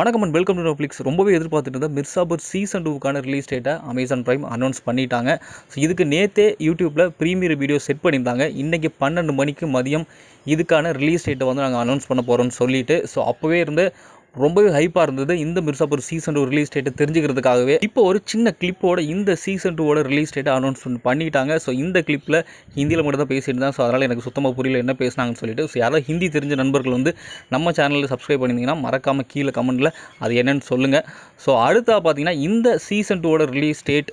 வணக்கம் and welcome to Netflix ரொம்பவே எதிர்பார்த்துட்டு இருந்த மிர்சாபூர் சீசன் டூக்கான ரிலீஸ் டேட்டை அமேசான் ப்ரைம் அனௌன்ஸ் பண்ணிட்டாங்க ஸோ இதுக்கு நேற்றே யூடியூப்பில் ப்ரீமியர் வீடியோ செட் பண்ணியிருந்தாங்க இன்றைக்கி பன்னெண்டு மணிக்கு மதியம் இதுக்கான ரிலீஸ் டேட்டை வந்து நாங்கள் அனௌன்ஸ் பண்ண போகிறோம்னு சொல்லிட்டு ஸோ அப்போவே இருந்து ரொம்பவே ஹைப்பாக இருந்தது இந்த மிர்சாப்பூர் சீசன் டூ ரிலீஸ் டேட்டை தெரிஞ்சுக்கிறதுக்காகவே இப்போ ஒரு சின்ன கிளிப்போட இந்த சீசன் டூவோட ரிலீஸ் டேட்டை அனௌன்ஸ்மெண்ட் பண்ணிட்டாங்க ஸோ இந்த கிளிப்பில் ஹிந்தியில் மட்டும் தான் பேசிட்டு தான் ஸோ அதனால் எனக்கு சுத்தமாக புரியல என்ன பேசினாங்கன்னு சொல்லிட்டு ஸோ யாராவது ஹிந்தி தெரிஞ்ச நண்பர்கள் வந்து நம்ம சேனலில் சப்ஸ்கிரைப் பண்ணியிருந்தீங்கன்னா மறக்காமல் கீழே கமெண்ட்டில் அது என்னென்னு சொல்லுங்கள் ஸோ அடுத்தா பார்த்தீங்கன்னா இந்த சீசன் டூவோட ரிலீஸ் டேட்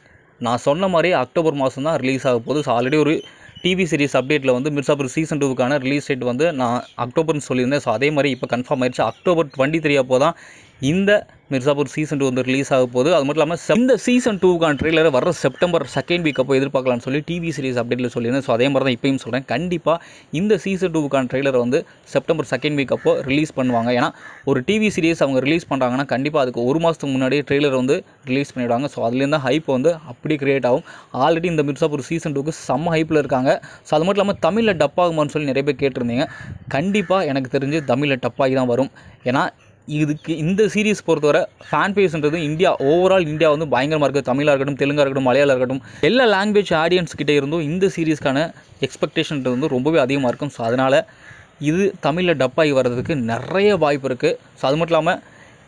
நான் சொன்ன மாதிரி அக்டோபர் மாதம் தான் ரிலீஸ் ஆக போகுது ஸோ ஆல்ரெடி ஒரு டிவி சீரிஸ் அப்டேட்டில் வந்து மிர்சாபூர் சீசன் டூவுக்கான ரிலீஸ் டேட் வந்து நான் அக்டோபர்னு சொல்லியிருந்தேன் ஸோ அதே மாதிரி இப்போ கன்ஃபார்ம் ஆயிடுச்சு அக்டோபர் டுவெண்ட்டி த்ரீ அப்போ தான் இந்த மிர்சாபூர் சீசன் டூ வந்து ரிலீஸ் ஆக போது அது மட்டும் இல்லாமல் இந்த சீசன் டூக்கான ட்ரெய்லரை வர செப்டம்பர் செகண்ட் வீக் அப்போ எதிர்பார்க்கலாம்னு சொல்லி டிவி சீரிஸ் அப்டேட்டில் சொல்லியிருந்தேன் ஸோ அதே மாதிரி தான் இப்பயும் சொல்கிறேன் கண்டிப்பாக இந்த சீசன் டூக்கான ட்ரெய்லரை வந்து செப்டம்பர் செகண்ட் வீக் அப்போ ரிலீஸ் பண்ணுவாங்க ஏன்னா ஒரு டிவி சீரிஸ் அவங்க ரிலீஸ் பண்ணுறாங்கன்னா கண்டிப்பாக அதுக்கு ஒரு மாதத்துக்கு முன்னாடியே ட்ரெய்லர் வந்து ரிலீஸ் பண்ணிவிடுவாங்க ஸோ அதுலேருந்து ஹைப் வந்து அப்படியே கிரியேட் ஆகும் ஆல்ரெடி இந்த மிர்சாபூர் சீசன் டூக்கு செம்ம ஹைப்பில் இருக்காங்க ஸோ அது மட்டும் இல்லாமல் தமிழில் டப்பாகுமான்னு சொல்லி நிறைய பேர் கேட்டிருந்தீங்க கண்டிப்பாக எனக்கு தெரிஞ்சு தமிழில் டப்பாகி தான் வரும் ஏன்னா இதுக்கு இந்த சீரீஸ் பொறுத்தவரை ஃபேன் பேஸ்ன்றது இந்தியா ஓவரால் இந்தியா வந்து பயங்கரமாக இருக்குது தமிழாக இருக்கட்டும் தெலுங்காக இருக்கட்டும் மலையாளம் இருக்கட்டும் எல்லா லாங்குவேஜ் ஆடியன்ஸ் கிட்டே இருந்தும் இந்த சீரீஸ்க்கான எக்ஸ்பெக்டேஷன்றது வந்து ரொம்பவே அதிகமாக இருக்கும் ஸோ அதனால் இது தமிழில் டப்பாகி வர்றதுக்கு நிறைய வாய்ப்பு இருக்குது ஸோ அது மட்டும் இல்லாமல்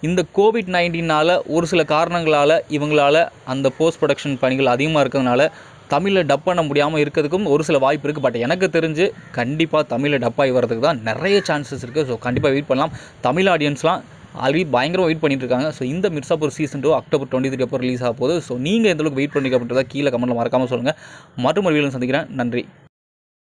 இந்த கோவிட் நைன்டீனால் ஒரு சில காரணங்களால் இவங்களால் அந்த போஸ்ட் ப்ரொடக்ஷன் பணிகள் அதிகமாக இருக்கிறதுனால தமிழில் டப் பண்ண முடியாமல் இருக்கிறதுக்கும் ஒரு சில வாய்ப்பு இருக்குது பட் எனக்கு தெரிஞ்சு கண்டிப்பாக தமிழில் டப் ஆகி வரதுக்கு தான் நிறைய சான்சஸ் இருக்குது ஸோ கண்டிப்பாக வெயிட் பண்ணலாம் தமிழ் ஆடியன்ஸ்லாம் ஆல்ரெடி பயங்கரமாக வெயிட் பண்ணிட்டு இருக்காங்க ஸோ இந்த Mirzapur season two October twenty three அப்போ ரிலீஸ் ஆக போகுது ஸோ நீங்கள் எந்தளவுக்கு வெயிட் பண்ணிக்க அப்படின்றத கீழே கமெண்ட்டில் மறக்காமல் சொல்லுங்கள் மறுமொழியிலும் சந்திக்கிறேன் நன்றி